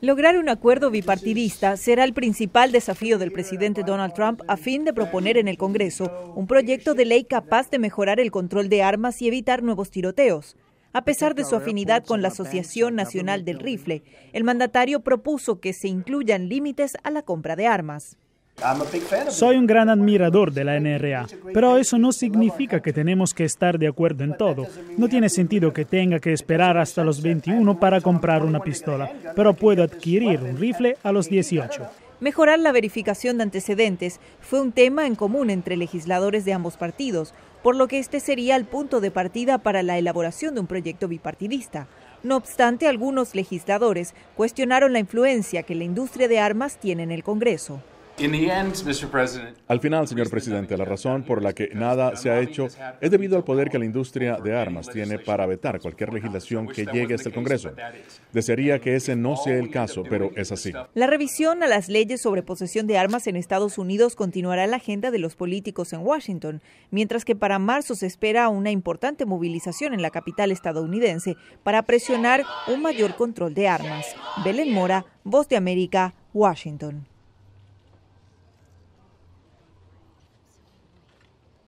Lograr un acuerdo bipartidista será el principal desafío del presidente Donald Trump a fin de proponer en el Congreso un proyecto de ley capaz de mejorar el control de armas y evitar nuevos tiroteos. A pesar de su afinidad con la Asociación Nacional del Rifle, el mandatario propuso que se incluyan límites a la compra de armas. Soy un gran admirador de la NRA, pero eso no significa que tenemos que estar de acuerdo en todo. No tiene sentido que tenga que esperar hasta los 21 para comprar una pistola, pero puedo adquirir un rifle a los 18. Mejorar la verificación de antecedentes fue un tema en común entre legisladores de ambos partidos, por lo que este sería el punto de partida para la elaboración de un proyecto bipartidista. No obstante, algunos legisladores cuestionaron la influencia que la industria de armas tiene en el Congreso. Al final, señor presidente, la razón por la que nada se ha hecho es debido al poder que la industria de armas tiene para vetar cualquier legislación que llegue hasta el Congreso. Desearía que ese no sea el caso, pero es así. La revisión a las leyes sobre posesión de armas en Estados Unidos continuará en la agenda de los políticos en Washington, mientras que para marzo se espera una importante movilización en la capital estadounidense para presionar un mayor control de armas. Belén Mora, Voz de América, Washington.